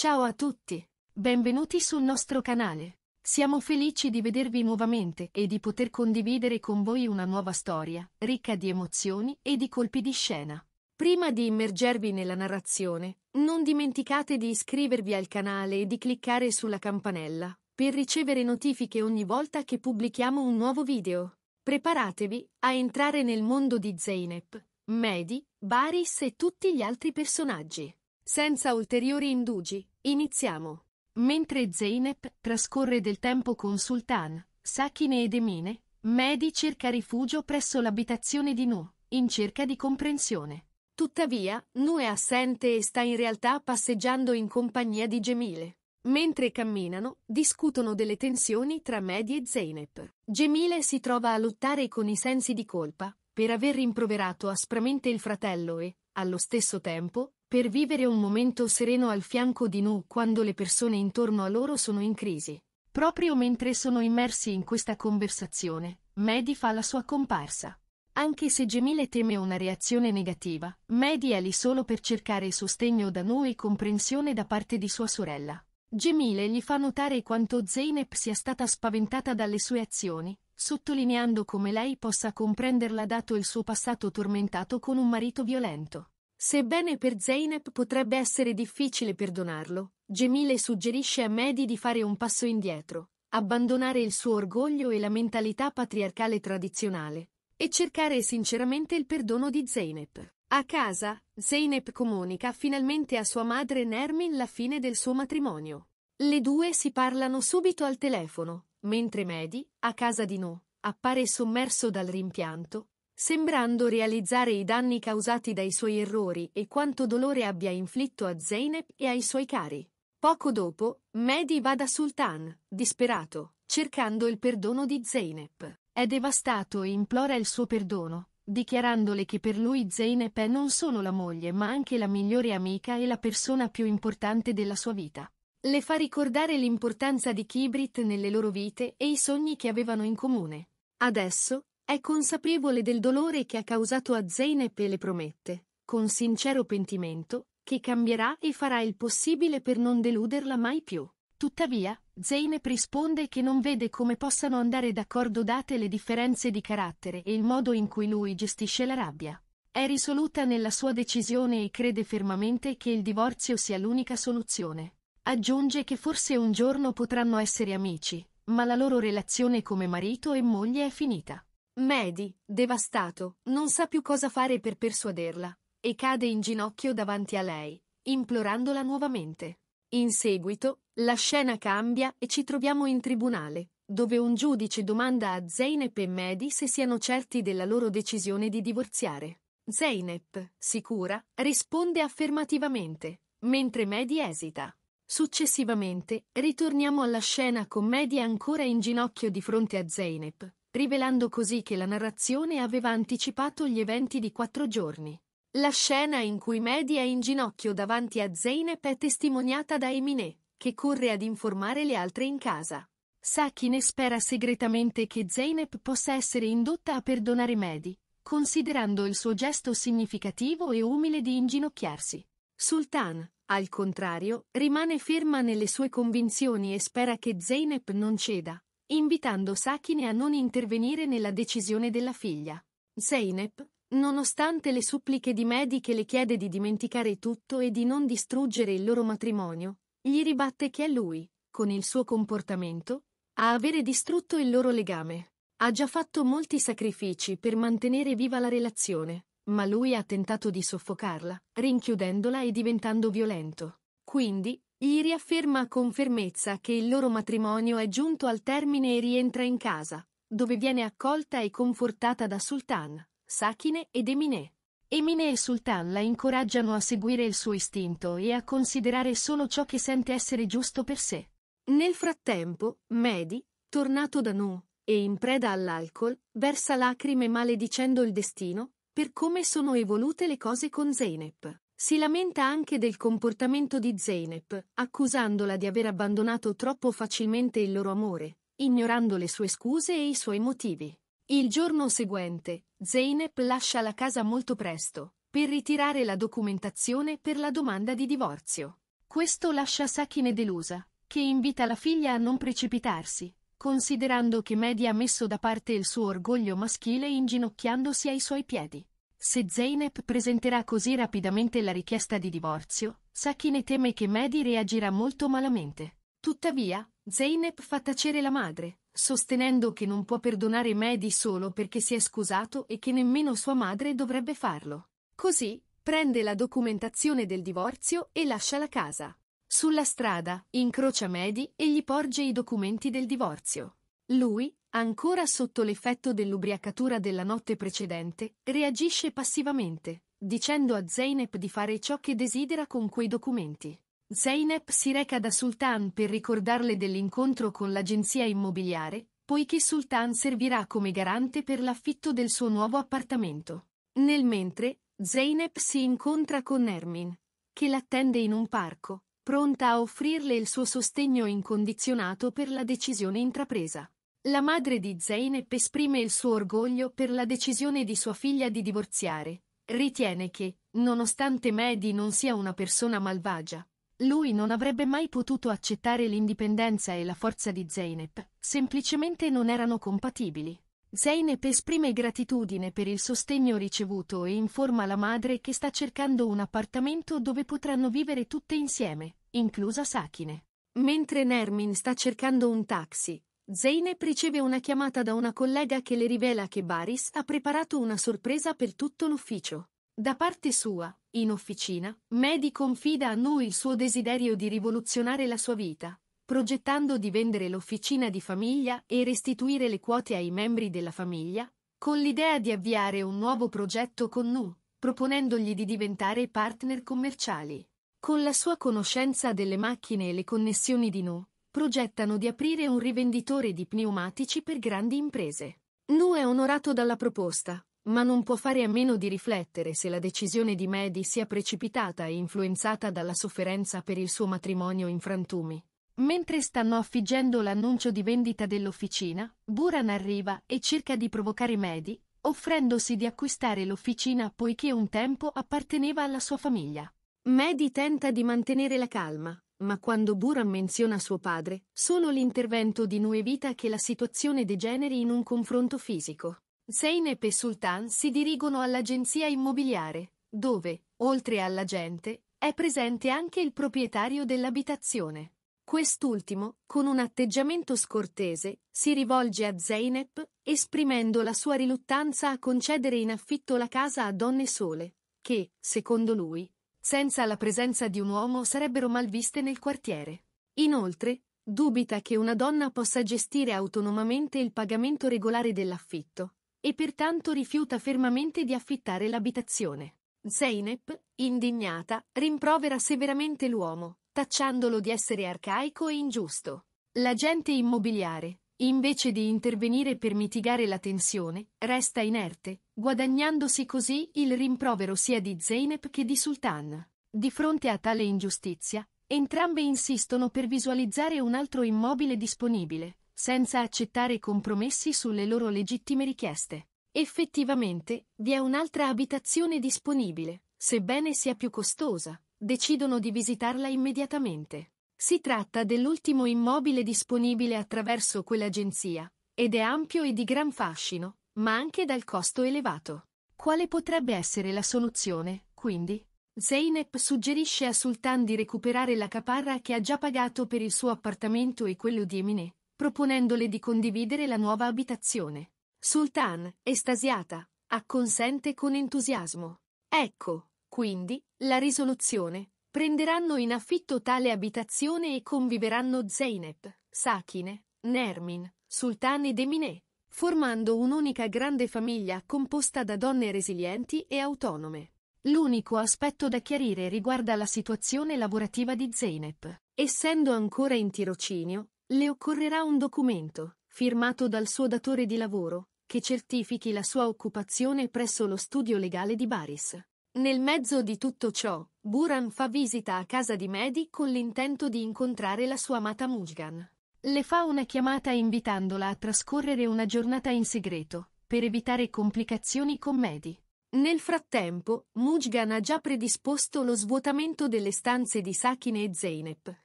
Ciao a tutti! Benvenuti sul nostro canale. Siamo felici di vedervi nuovamente e di poter condividere con voi una nuova storia, ricca di emozioni e di colpi di scena. Prima di immergervi nella narrazione, non dimenticate di iscrivervi al canale e di cliccare sulla campanella, per ricevere notifiche ogni volta che pubblichiamo un nuovo video. Preparatevi a entrare nel mondo di Zeynep, Mehdi, Baris e tutti gli altri personaggi. Senza ulteriori indugi, iniziamo. Mentre Zeynep trascorre del tempo con Sultan, Sakine ed Emine, Mehdi cerca rifugio presso l'abitazione di Nu, in cerca di comprensione. Tuttavia, Nu è assente e sta in realtà passeggiando in compagnia di Gemile. Mentre camminano, discutono delle tensioni tra Mehdi e Zeynep. Gemile si trova a lottare con i sensi di colpa, per aver rimproverato aspramente il fratello e, allo stesso tempo, per vivere un momento sereno al fianco di Nu quando le persone intorno a loro sono in crisi. Proprio mentre sono immersi in questa conversazione, Medi fa la sua comparsa. Anche se Gemile teme una reazione negativa, Medi è lì solo per cercare sostegno da Nu e comprensione da parte di sua sorella. Gemile gli fa notare quanto Zeynep sia stata spaventata dalle sue azioni, sottolineando come lei possa comprenderla dato il suo passato tormentato con un marito violento. Sebbene per Zeynep potrebbe essere difficile perdonarlo, Gemile suggerisce a Mehdi di fare un passo indietro, abbandonare il suo orgoglio e la mentalità patriarcale tradizionale, e cercare sinceramente il perdono di Zeynep. A casa, Zeynep comunica finalmente a sua madre Nermin la fine del suo matrimonio. Le due si parlano subito al telefono, mentre Mehdi, a casa di No, appare sommerso dal rimpianto, sembrando realizzare i danni causati dai suoi errori e quanto dolore abbia inflitto a Zeynep e ai suoi cari. Poco dopo, Mehdi va da Sultan, disperato, cercando il perdono di Zeynep. È devastato e implora il suo perdono, dichiarandole che per lui Zeynep è non solo la moglie ma anche la migliore amica e la persona più importante della sua vita. Le fa ricordare l'importanza di Kibrit nelle loro vite e i sogni che avevano in comune. Adesso, è consapevole del dolore che ha causato a Zeynep e le promette, con sincero pentimento, che cambierà e farà il possibile per non deluderla mai più. Tuttavia, Zeynep risponde che non vede come possano andare d'accordo date le differenze di carattere e il modo in cui lui gestisce la rabbia. È risoluta nella sua decisione e crede fermamente che il divorzio sia l'unica soluzione. Aggiunge che forse un giorno potranno essere amici, ma la loro relazione come marito e moglie è finita. Medi, devastato, non sa più cosa fare per persuaderla, e cade in ginocchio davanti a lei, implorandola nuovamente. In seguito, la scena cambia e ci troviamo in tribunale, dove un giudice domanda a Zeynep e Mehdi se siano certi della loro decisione di divorziare. Zeynep, sicura, risponde affermativamente, mentre Mehdi esita. Successivamente, ritorniamo alla scena con Mehdi ancora in ginocchio di fronte a Zeynep, rivelando così che la narrazione aveva anticipato gli eventi di quattro giorni. La scena in cui Mehdi è in ginocchio davanti a Zeynep è testimoniata da Emine, che corre ad informare le altre in casa. Sakine spera segretamente che Zeynep possa essere indotta a perdonare Mehdi, considerando il suo gesto significativo e umile di inginocchiarsi. Sultan, al contrario, rimane ferma nelle sue convinzioni e spera che Zeynep non ceda, invitando Sakine a non intervenire nella decisione della figlia. Seinep, nonostante le suppliche di Medi che le chiede di dimenticare tutto e di non distruggere il loro matrimonio, gli ribatte che è lui, con il suo comportamento, a avere distrutto il loro legame. Ha già fatto molti sacrifici per mantenere viva la relazione, ma lui ha tentato di soffocarla, rinchiudendola e diventando violento. Quindi, Iri riafferma con fermezza che il loro matrimonio è giunto al termine e rientra in casa, dove viene accolta e confortata da Sultan, Sakine ed Emine. Emine e Sultan la incoraggiano a seguire il suo istinto e a considerare solo ciò che sente essere giusto per sé. Nel frattempo, Mehdi, tornato da Nu e in preda all'alcol, versa lacrime maledicendo il destino, per come sono evolute le cose con Zeynep. Si lamenta anche del comportamento di Zeynep, accusandola di aver abbandonato troppo facilmente il loro amore, ignorando le sue scuse e i suoi motivi. Il giorno seguente, Zeynep lascia la casa molto presto, per ritirare la documentazione per la domanda di divorzio. Questo lascia Sakine delusa, che invita la figlia a non precipitarsi, considerando che Mehdi ha messo da parte il suo orgoglio maschile inginocchiandosi ai suoi piedi. Se Zeynep presenterà così rapidamente la richiesta di divorzio, Sakine teme che Mehdi reagirà molto malamente. Tuttavia, Zeynep fa tacere la madre, sostenendo che non può perdonare Mehdi solo perché si è scusato e che nemmeno sua madre dovrebbe farlo. Così, prende la documentazione del divorzio e lascia la casa. Sulla strada, incrocia Mehdi e gli porge i documenti del divorzio. Lui, ancora sotto l'effetto dell'ubriacatura della notte precedente, reagisce passivamente, dicendo a Zeynep di fare ciò che desidera con quei documenti. Zeynep si reca da Sultan per ricordarle dell'incontro con l'agenzia immobiliare, poiché Sultan servirà come garante per l'affitto del suo nuovo appartamento. Nel mentre, Zeynep si incontra con Ermin, che l'attende in un parco, pronta a offrirle il suo sostegno incondizionato per la decisione intrapresa. La madre di Zeynep esprime il suo orgoglio per la decisione di sua figlia di divorziare. Ritiene che, nonostante Mehdi non sia una persona malvagia, lui non avrebbe mai potuto accettare l'indipendenza e la forza di Zeynep, semplicemente non erano compatibili. Zeynep esprime gratitudine per il sostegno ricevuto e informa la madre che sta cercando un appartamento dove potranno vivere tutte insieme, inclusa Sakine. Mentre Nermin sta cercando un taxi, Zeynep riceve una chiamata da una collega che le rivela che Baris ha preparato una sorpresa per tutto l'ufficio. Da parte sua, in officina, Mehdi confida a noi il suo desiderio di rivoluzionare la sua vita, progettando di vendere l'officina di famiglia e restituire le quote ai membri della famiglia, con l'idea di avviare un nuovo progetto con Nu, proponendogli di diventare partner commerciali. Con la sua conoscenza delle macchine e le connessioni di Nu, progettano di aprire un rivenditore di pneumatici per grandi imprese. Nu è onorato dalla proposta, ma non può fare a meno di riflettere se la decisione di Medi sia precipitata e influenzata dalla sofferenza per il suo matrimonio in frantumi. Mentre stanno affiggendo l'annuncio di vendita dell'officina, Buran arriva e cerca di provocare Medi, offrendosi di acquistare l'officina poiché un tempo apparteneva alla sua famiglia. Medi tenta di mantenere la calma, ma quando Buran menziona suo padre, solo l'intervento di Nu evita che la situazione degeneri in un confronto fisico. Zeynep e Sultan si dirigono all'agenzia immobiliare, dove, oltre all'agente, è presente anche il proprietario dell'abitazione. Quest'ultimo, con un atteggiamento scortese, si rivolge a Zeynep, esprimendo la sua riluttanza a concedere in affitto la casa a Donne Sole, che, secondo lui, senza la presenza di un uomo sarebbero malviste nel quartiere. Inoltre, dubita che una donna possa gestire autonomamente il pagamento regolare dell'affitto e pertanto rifiuta fermamente di affittare l'abitazione. Zeynep, indignata, rimprovera severamente l'uomo, tacciandolo di essere arcaico e ingiusto. L'agente immobiliare, invece di intervenire per mitigare la tensione, resta inerte, guadagnandosi così il rimprovero sia di Zeynep che di Sultan. Di fronte a tale ingiustizia, entrambe insistono per visualizzare un altro immobile disponibile, senza accettare compromessi sulle loro legittime richieste. Effettivamente, vi è un'altra abitazione disponibile, sebbene sia più costosa, decidono di visitarla immediatamente. Si tratta dell'ultimo immobile disponibile attraverso quell'agenzia, ed è ampio e di gran fascino, ma anche dal costo elevato. Quale potrebbe essere la soluzione, quindi? Zeynep suggerisce a Sultan di recuperare la caparra che ha già pagato per il suo appartamento e quello di Emine, proponendole di condividere la nuova abitazione. Sultan, estasiata, acconsente con entusiasmo. Ecco, quindi, la risoluzione, Prenderanno in affitto tale abitazione e conviveranno Zeynep, Sakine, Nermin, Sultan ed Emine, formando un'unica grande famiglia composta da donne resilienti e autonome. L'unico aspetto da chiarire riguarda la situazione lavorativa di Zeynep. Essendo ancora in tirocinio, le occorrerà un documento, firmato dal suo datore di lavoro, che certifichi la sua occupazione presso lo studio legale di Baris. Nel mezzo di tutto ciò, Buran fa visita a casa di Mehdi con l'intento di incontrare la sua amata Mujgan. Le fa una chiamata invitandola a trascorrere una giornata in segreto, per evitare complicazioni con Mehdi. Nel frattempo, Mujgan ha già predisposto lo svuotamento delle stanze di Sakine e Zeynep,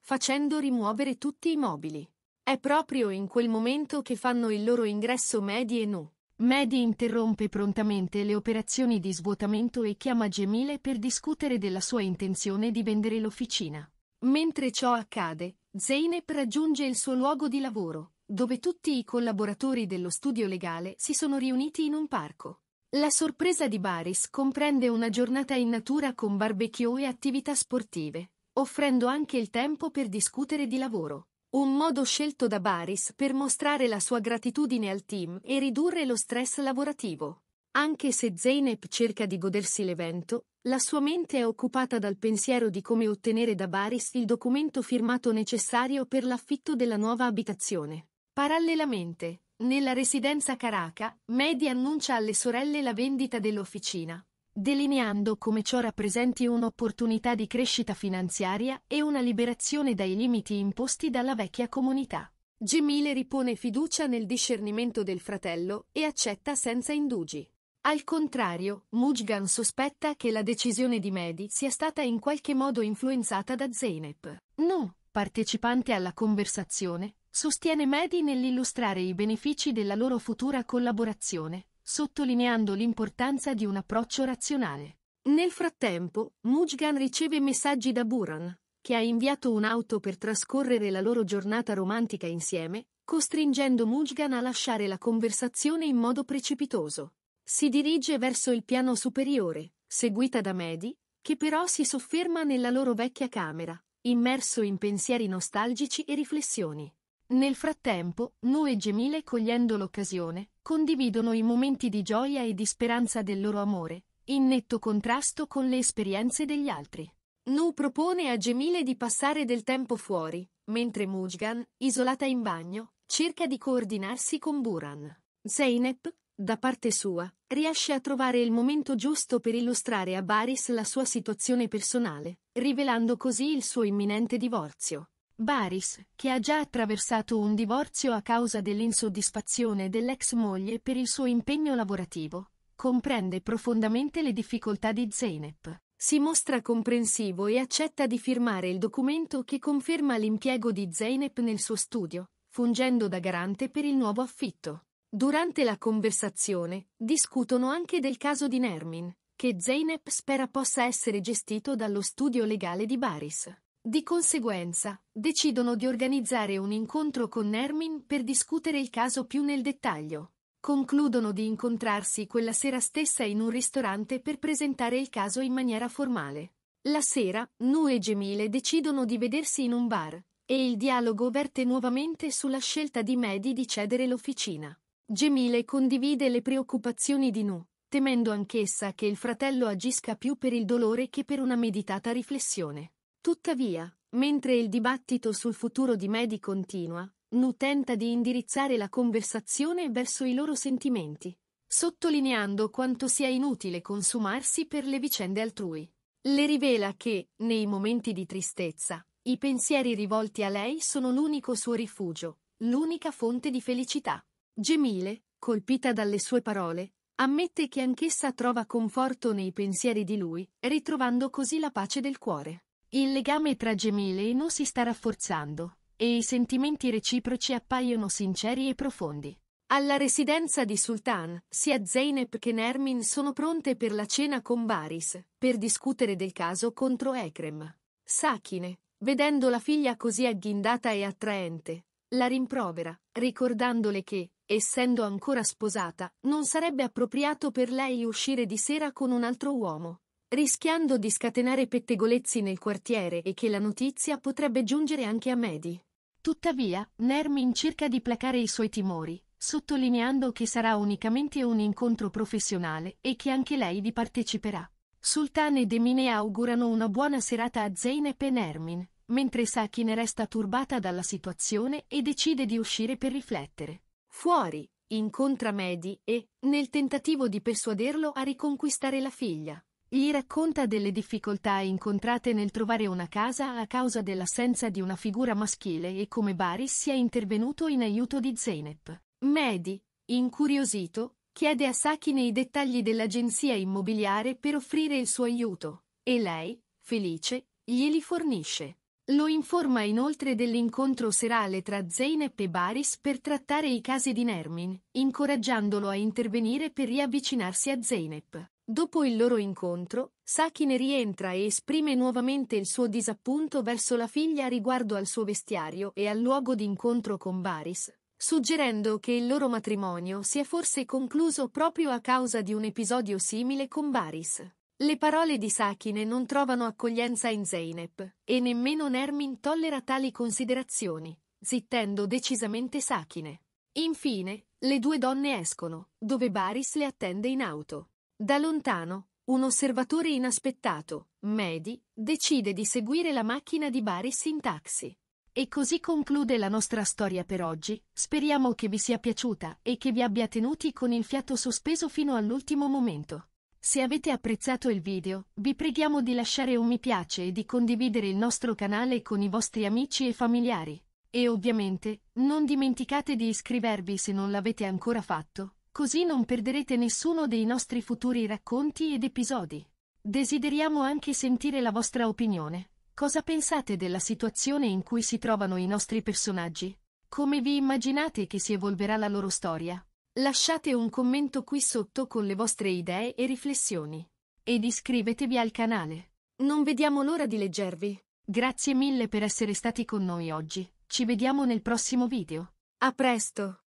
facendo rimuovere tutti i mobili. È proprio in quel momento che fanno il loro ingresso Mehdi e Nu, Medi interrompe prontamente le operazioni di svuotamento e chiama Gemile per discutere della sua intenzione di vendere l'officina. Mentre ciò accade, Zeynep raggiunge il suo luogo di lavoro, dove tutti i collaboratori dello studio legale si sono riuniti in un parco. La sorpresa di Baris comprende una giornata in natura con barbecue e attività sportive, offrendo anche il tempo per discutere di lavoro. Un modo scelto da Baris per mostrare la sua gratitudine al team e ridurre lo stress lavorativo. Anche se Zeynep cerca di godersi l'evento, la sua mente è occupata dal pensiero di come ottenere da Baris il documento firmato necessario per l'affitto della nuova abitazione. Parallelamente, nella residenza Caraca, Mehdi annuncia alle sorelle la vendita dell'officina, delineando come ciò rappresenti un'opportunità di crescita finanziaria e una liberazione dai limiti imposti dalla vecchia comunità. Gemile ripone fiducia nel discernimento del fratello e accetta senza indugi. Al contrario, Mujgan sospetta che la decisione di Mehdi sia stata in qualche modo influenzata da Zeynep. No, partecipante alla conversazione, sostiene Mehdi nell'illustrare i benefici della loro futura collaborazione, sottolineando l'importanza di un approccio razionale. Nel frattempo, Mujgan riceve messaggi da Buran, che ha inviato un'auto per trascorrere la loro giornata romantica insieme, costringendo Mujgan a lasciare la conversazione in modo precipitoso. Si dirige verso il piano superiore, seguita da Mehdi, che però si sofferma nella loro vecchia camera, immerso in pensieri nostalgici e riflessioni. Nel frattempo, Noe e Gemile cogliendo l'occasione, condividono i momenti di gioia e di speranza del loro amore, in netto contrasto con le esperienze degli altri. Nu propone a Gemile di passare del tempo fuori, mentre Mujgan, isolata in bagno, cerca di coordinarsi con Buran. Zeynep, da parte sua, riesce a trovare il momento giusto per illustrare a Baris la sua situazione personale, rivelando così il suo imminente divorzio. Baris, che ha già attraversato un divorzio a causa dell'insoddisfazione dell'ex moglie per il suo impegno lavorativo, comprende profondamente le difficoltà di Zeynep. Si mostra comprensivo e accetta di firmare il documento che conferma l'impiego di Zeynep nel suo studio, fungendo da garante per il nuovo affitto. Durante la conversazione, discutono anche del caso di Nermin, che Zeynep spera possa essere gestito dallo studio legale di Baris. Di conseguenza, decidono di organizzare un incontro con Nermin per discutere il caso più nel dettaglio. Concludono di incontrarsi quella sera stessa in un ristorante per presentare il caso in maniera formale. La sera, Nu e Gemile decidono di vedersi in un bar, e il dialogo verte nuovamente sulla scelta di Medi di cedere l'officina. Gemile condivide le preoccupazioni di Nu, temendo anch'essa che il fratello agisca più per il dolore che per una meditata riflessione. Tuttavia, mentre il dibattito sul futuro di Medi continua, Nu tenta di indirizzare la conversazione verso i loro sentimenti, sottolineando quanto sia inutile consumarsi per le vicende altrui. Le rivela che, nei momenti di tristezza, i pensieri rivolti a lei sono l'unico suo rifugio, l'unica fonte di felicità. Gemile, colpita dalle sue parole, ammette che anch'essa trova conforto nei pensieri di lui, ritrovando così la pace del cuore. Il legame tra Gemile e non si sta rafforzando, e i sentimenti reciproci appaiono sinceri e profondi. Alla residenza di Sultan, sia Zeynep che Nermin sono pronte per la cena con Baris, per discutere del caso contro Ekrem. Sakine, vedendo la figlia così agghindata e attraente, la rimprovera, ricordandole che, essendo ancora sposata, non sarebbe appropriato per lei uscire di sera con un altro uomo rischiando di scatenare pettegolezzi nel quartiere e che la notizia potrebbe giungere anche a Medi. Tuttavia, Nermin cerca di placare i suoi timori, sottolineando che sarà unicamente un incontro professionale e che anche lei vi parteciperà. Sultan ed Emine augurano una buona serata a Zeynep e Nermin, mentre Saki ne resta turbata dalla situazione e decide di uscire per riflettere. Fuori, incontra Mehdi e, nel tentativo di persuaderlo a riconquistare la figlia, gli racconta delle difficoltà incontrate nel trovare una casa a causa dell'assenza di una figura maschile e come Baris sia intervenuto in aiuto di Zeynep. Mehdi, incuriosito, chiede a Sakine i dettagli dell'agenzia immobiliare per offrire il suo aiuto, e lei, felice, glieli fornisce. Lo informa inoltre dell'incontro serale tra Zeynep e Baris per trattare i casi di Nermin, incoraggiandolo a intervenire per riavvicinarsi a Zeynep. Dopo il loro incontro, Saki rientra e esprime nuovamente il suo disappunto verso la figlia riguardo al suo vestiario e al luogo d'incontro con Baris, suggerendo che il loro matrimonio si è forse concluso proprio a causa di un episodio simile con Baris. Le parole di Sakine non trovano accoglienza in Zeynep, e nemmeno Nermin tollera tali considerazioni, zittendo decisamente Sakine. Infine, le due donne escono, dove Baris le attende in auto. Da lontano, un osservatore inaspettato, Medi, decide di seguire la macchina di Baris in taxi. E così conclude la nostra storia per oggi, speriamo che vi sia piaciuta e che vi abbia tenuti con il fiato sospeso fino all'ultimo momento. Se avete apprezzato il video, vi preghiamo di lasciare un mi piace e di condividere il nostro canale con i vostri amici e familiari. E ovviamente, non dimenticate di iscrivervi se non l'avete ancora fatto, Così non perderete nessuno dei nostri futuri racconti ed episodi. Desideriamo anche sentire la vostra opinione. Cosa pensate della situazione in cui si trovano i nostri personaggi? Come vi immaginate che si evolverà la loro storia? Lasciate un commento qui sotto con le vostre idee e riflessioni. Ed iscrivetevi al canale. Non vediamo l'ora di leggervi. Grazie mille per essere stati con noi oggi. Ci vediamo nel prossimo video. A presto!